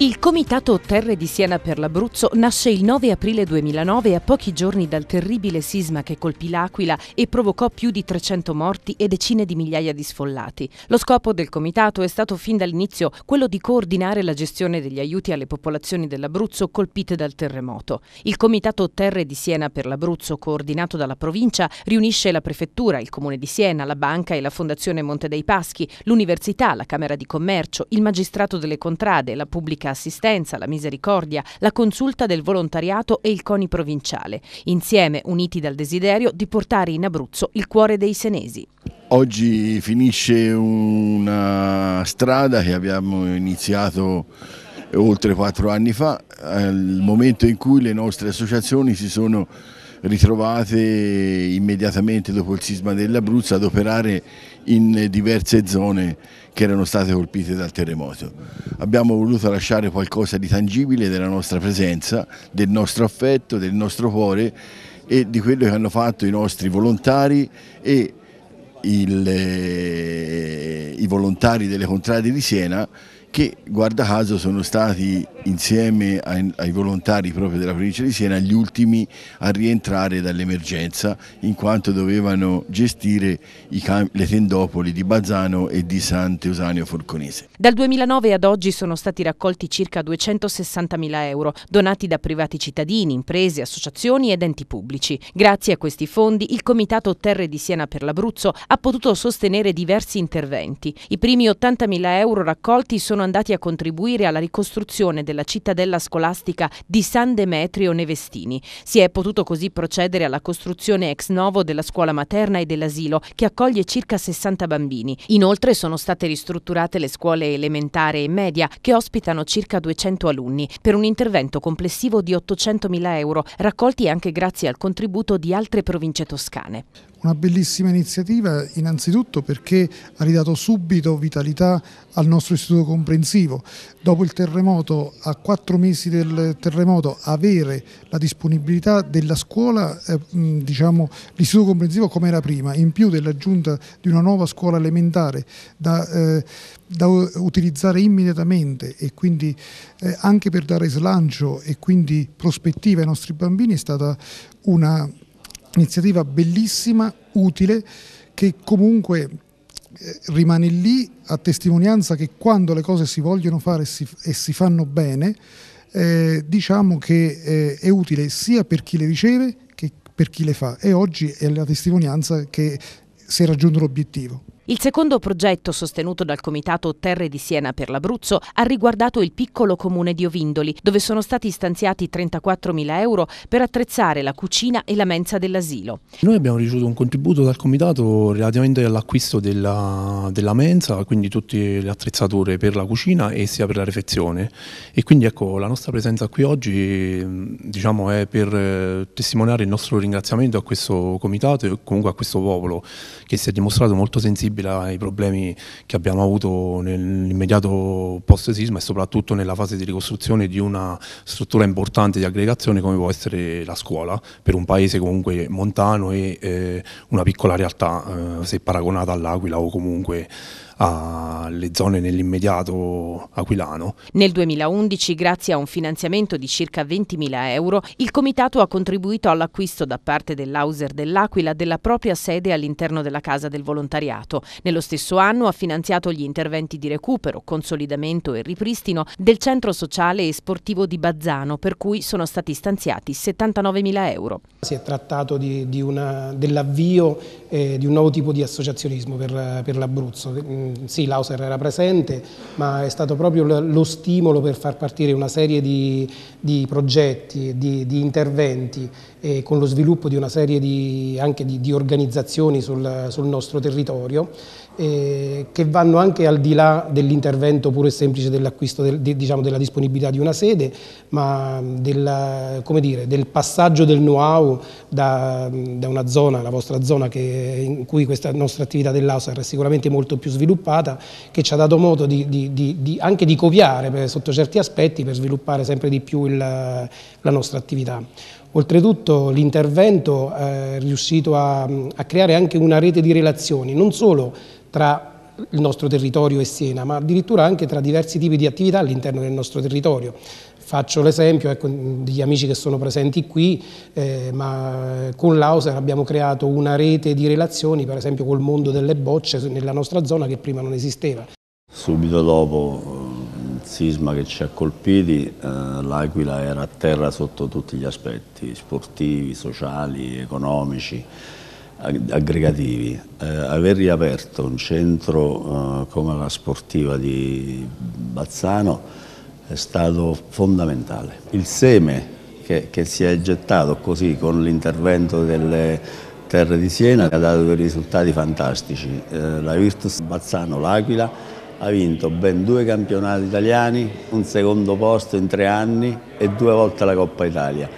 Il Comitato Terre di Siena per l'Abruzzo nasce il 9 aprile 2009 a pochi giorni dal terribile sisma che colpì l'Aquila e provocò più di 300 morti e decine di migliaia di sfollati. Lo scopo del Comitato è stato fin dall'inizio quello di coordinare la gestione degli aiuti alle popolazioni dell'Abruzzo colpite dal terremoto. Il Comitato Terre di Siena per l'Abruzzo, coordinato dalla provincia, riunisce la Prefettura, il Comune di Siena, la Banca e la Fondazione Monte dei Paschi, l'Università, la Camera di Commercio, il Magistrato delle Contrade, la Pubblica medica assistenza, la misericordia, la consulta del volontariato e il CONI provinciale, insieme uniti dal desiderio di portare in Abruzzo il cuore dei senesi. Oggi finisce una strada che abbiamo iniziato oltre quattro anni fa, il momento in cui le nostre associazioni si sono ritrovate immediatamente dopo il sisma dell'Abruzzo ad operare in diverse zone che erano state colpite dal terremoto. Abbiamo voluto lasciare qualcosa di tangibile della nostra presenza, del nostro affetto, del nostro cuore e di quello che hanno fatto i nostri volontari e il, eh, i volontari delle contrade di Siena che guarda caso sono stati insieme ai, ai, volontari proprio della provincia di Siena gli ultimi a rientrare dall'emergenza in quanto dovevano gestire le tendopoli di Bazzano e di Sant'Eusanio Forconese. Dal 2009 ad oggi sono stati raccolti circa 260.000 euro donati da privati cittadini, imprese, associazioni ed enti pubblici. Grazie a questi fondi il Comitato Terre di Siena per l'Abruzzo ha potuto sostenere diversi interventi. I primi 80.000 euro raccolti sono sono andati a contribuire alla ricostruzione della cittadella scolastica di San Demetrio Nevestini. Si è potuto così procedere alla costruzione ex novo della scuola materna e dell'asilo, che accoglie circa 60 bambini. Inoltre sono state ristrutturate le scuole elementare e media, che ospitano circa 200 alunni, per un intervento complessivo di 800.000 euro, raccolti anche grazie al contributo di altre province toscane. Una bellissima iniziativa innanzitutto perché ha ridato subito vitalità al nostro istituto comprensivo. Dopo il terremoto, a quattro mesi del terremoto, avere la disponibilità della scuola, eh, diciamo, l'istituto comprensivo come era prima, in più dell'aggiunta di una nuova scuola elementare da, eh, da utilizzare immediatamente e quindi eh, anche per dare slancio e quindi prospettiva ai nostri bambini è stata una iniziativa bellissima, utile, che comunque eh, rimane lì a testimonianza che quando le cose si vogliono fare si, e si fanno bene, eh, diciamo che eh, è utile sia per chi le riceve che per chi le fa e oggi è la testimonianza che si è raggiunto l'obiettivo. Il secondo progetto sostenuto dal Comitato Terre di Siena per l'Abruzzo ha riguardato il piccolo comune di Ovindoli, dove sono stati stanziati 34.000 euro per attrezzare la cucina e la mensa dell'asilo. Noi abbiamo ricevuto un contributo dal Comitato relativamente all'acquisto della, della, mensa, quindi tutte le attrezzature per la cucina e sia per la refezione. E quindi ecco, la nostra presenza qui oggi diciamo, è per eh, testimoniare il nostro ringraziamento a questo Comitato e comunque a questo popolo che si è dimostrato molto sensibile sensibile ai problemi che abbiamo avuto nell'immediato post sisma e soprattutto nella fase di ricostruzione di una struttura importante di aggregazione come può essere la scuola per un paese comunque montano e eh, una piccola realtà eh, se paragonata all'Aquila o comunque alle zone nell'immediato aquilano. Nel 2011, grazie a un finanziamento di circa 20.000 euro, il Comitato ha contribuito all'acquisto da parte dell'Auser dell'Aquila della propria sede all'interno della Casa del Volontariato. Nello stesso anno ha finanziato gli interventi di recupero, consolidamento e ripristino del centro sociale e sportivo di Bazzano, per cui sono stati stanziati 79.000 euro. Si è trattato dell'avvio eh, di un nuovo tipo di associazionismo per, per l'Abruzzo sì, Lauser era presente, ma è stato proprio lo stimolo per far partire una serie di, di progetti, di, di interventi, eh, con lo sviluppo di una serie di, anche di, organizzazioni sul, sul, nostro territorio, eh, che vanno anche al di là dell'intervento puro e semplice dell'acquisto del, diciamo, della disponibilità di una sede, ma della, dire, del passaggio del know-how da, da, una zona, la vostra zona, che, in cui questa nostra attività dell'Auser è sicuramente molto più sviluppata, sviluppata che ci ha dato modo di, di, di, anche di copiare per, sotto certi aspetti per sviluppare sempre di più il, la nostra attività. Oltretutto l'intervento eh, è riuscito a, a creare anche una rete di relazioni, non solo tra il nostro territorio e Siena, ma addirittura anche tra diversi tipi di attività all'interno del nostro territorio. Faccio l'esempio ecco, degli amici che sono presenti qui, eh, ma con l'Auser abbiamo creato una rete di relazioni, per esempio col mondo delle bocce nella nostra zona che prima non esisteva. Subito dopo eh, il sisma che ci ha colpiti, eh, l'Aquila era a terra sotto tutti gli aspetti, sportivi, sociali, economici aggregativi. Eh, aver riaperto un centro eh, come la sportiva di Bazzano è stato fondamentale. Il seme che, che si è gettato così con l'intervento delle terre di Siena ha dato dei risultati fantastici. Eh, la Virtus Bazzano L'Aquila ha vinto ben due campionati italiani, un secondo posto in tre anni e due volte la Coppa Italia.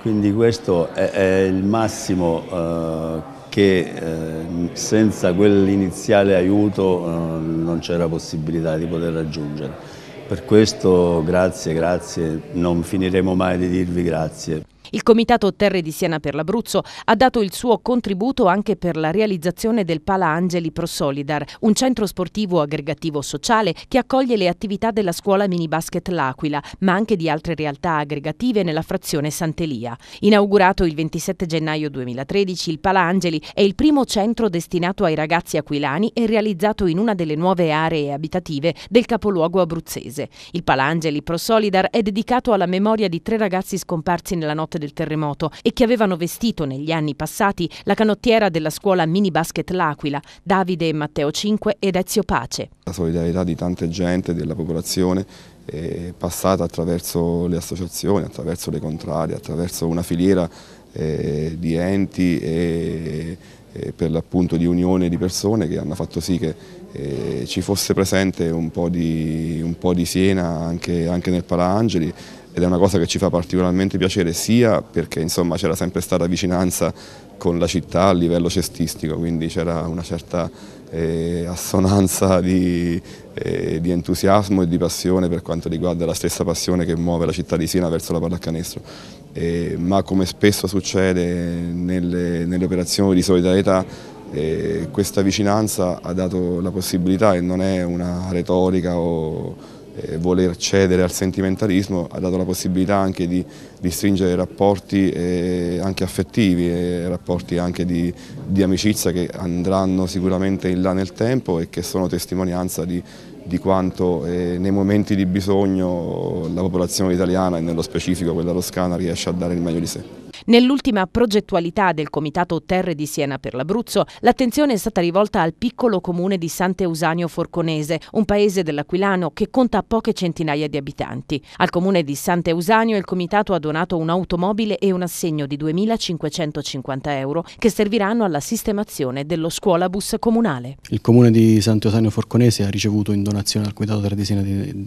Quindi questo è, è il massimo eh, che eh, senza quell'iniziale aiuto eh, non c'era possibilità di poter raggiungere. Per questo grazie, grazie, non finiremo mai di dirvi grazie. Il Comitato Terre di Siena per l'Abruzzo ha dato il suo contributo anche per la realizzazione del Pala Angeli Solidar, un centro sportivo aggregativo sociale che accoglie le attività della scuola minibasket L'Aquila, ma anche di altre realtà aggregative nella frazione Sant'Elia. Inaugurato il 27 gennaio 2013, il Pala Angeli è il primo centro destinato ai ragazzi aquilani e realizzato in una delle nuove aree abitative del capoluogo abruzzese. Il Pala Angeli Solidar è dedicato alla memoria di tre ragazzi scomparsi nella notte del terremoto e che avevano vestito negli anni passati la canottiera della scuola mini basket L'Aquila, Davide e Matteo Cinque ed Ezio Pace. La solidarietà di tante gente, della popolazione, è passata attraverso le associazioni, attraverso le contrarie, attraverso una filiera eh, di enti e, e per l'appunto di unione di persone che hanno fatto sì che eh, ci fosse presente un po' di, un po di Siena anche, anche nel Paraangeli ed è una cosa che ci fa particolarmente piacere sia perché c'era sempre stata vicinanza con la città a livello cestistico, quindi c'era una certa eh, assonanza di, eh, di, entusiasmo e di passione per quanto riguarda la stessa passione che muove la città di Siena verso la pallacanestro. Eh, ma come spesso succede nelle, nelle operazioni di solidarietà, eh, questa vicinanza ha dato la possibilità, e non è una retorica o eh, voler cedere al sentimentalismo ha dato la possibilità anche di, di stringere rapporti eh, anche affettivi, eh, rapporti anche di, di, amicizia che andranno sicuramente in là nel tempo e che sono testimonianza di, di quanto eh, nei momenti di bisogno la popolazione italiana e nello specifico quella toscana riesce a dare il meglio di sé. Nell'ultima progettualità del Comitato Terre di Siena per l'Abruzzo, l'attenzione è stata rivolta al piccolo comune di Sant'Eusanio Forconese, un paese dell'Aquilano che conta poche centinaia di abitanti. Al comune di Sant'Eusanio il Comitato ha donato un'automobile e un assegno di 2.550 euro che serviranno alla sistemazione dello scuolabus comunale. Il comune di Sant'Eusanio Forconese ha ricevuto in donazione al Comitato Terre di Siena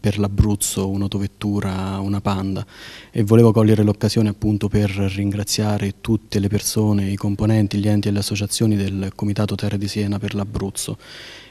per l'Abruzzo un'autovettura, una panda e volevo cogliere l'occasione appunto per ringraziare ringraziare tutte le persone, i componenti, gli enti e le associazioni del Comitato Terra di Siena per l'Abruzzo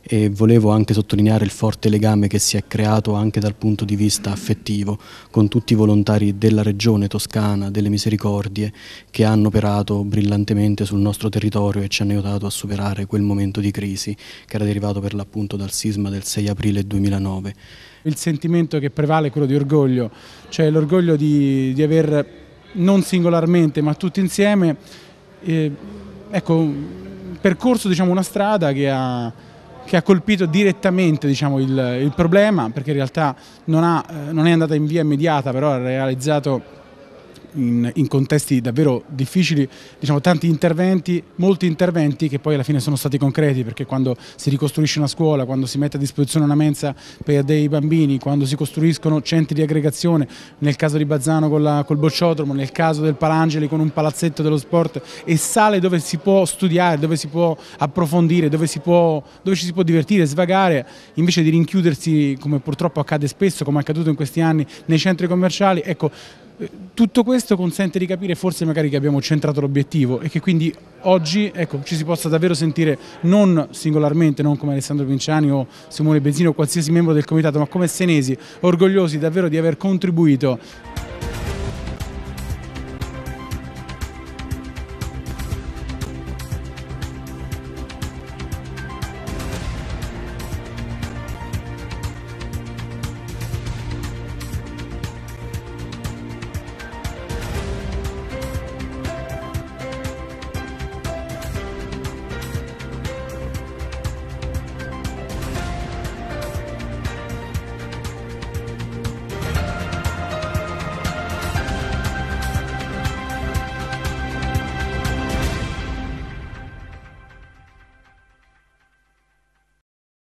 e volevo anche sottolineare il forte legame che si è creato anche dal punto di vista affettivo con tutti i volontari della regione toscana, delle misericordie che hanno operato brillantemente sul nostro territorio e ci hanno aiutato a superare quel momento di crisi che era derivato per l'appunto dal sisma del 6 aprile 2009. Il sentimento che prevale è quello di orgoglio, cioè l'orgoglio di, di aver non singolarmente ma tutti insieme, eh, ecco, percorso diciamo, una strada che ha, che ha colpito direttamente diciamo, il, il, problema, perché in realtà non, ha, eh, non è andata in via immediata, però ha realizzato in, in, contesti davvero difficili, diciamo, tanti interventi, molti interventi che poi alla fine sono stati concreti perché quando si ricostruisce una scuola, quando si mette a disposizione una mensa per dei bambini, quando si costruiscono centri di aggregazione, nel caso di Bazzano la, col bocciodromo, nel caso del Palangeli con un palazzetto dello sport e sale dove si può studiare, dove si può approfondire, dove, si può, dove ci si può divertire, svagare, invece di rinchiudersi come purtroppo accade spesso, come è accaduto in questi anni nei centri commerciali, ecco tutto questo consente di capire forse magari che abbiamo centrato l'obiettivo e che quindi oggi ecco, ci si possa davvero sentire non singolarmente, non come Alessandro Vinciani o Simone Benzino o qualsiasi membro del comitato, ma come senesi, orgogliosi davvero di aver contribuito